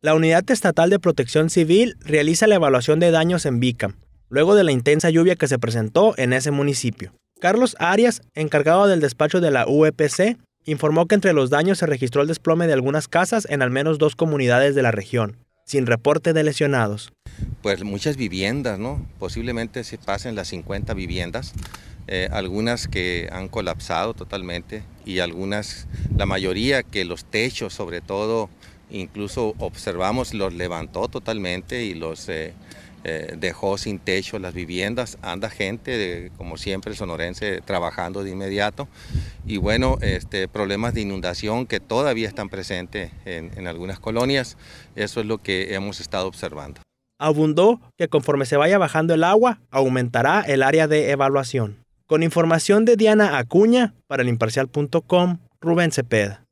La Unidad Estatal de Protección Civil realiza la evaluación de daños en Bicam, luego de la intensa lluvia que se presentó en ese municipio. Carlos Arias, encargado del despacho de la UEPC, informó que entre los daños se registró el desplome de algunas casas en al menos dos comunidades de la región, sin reporte de lesionados. Pues muchas viviendas, ¿no? Posiblemente se pasen las 50 viviendas, eh, algunas que han colapsado totalmente y algunas, la mayoría que los techos sobre todo incluso observamos, los levantó totalmente y los eh, eh, dejó sin techo las viviendas, anda gente, eh, como siempre, sonorense, trabajando de inmediato. Y bueno, este, problemas de inundación que todavía están presentes en, algunas colonias, eso es lo que hemos estado observando. Abundó que conforme se vaya bajando el agua, aumentará el área de evaluación. Con información de Diana Acuña para el imparcial.com, Rubén Cepeda.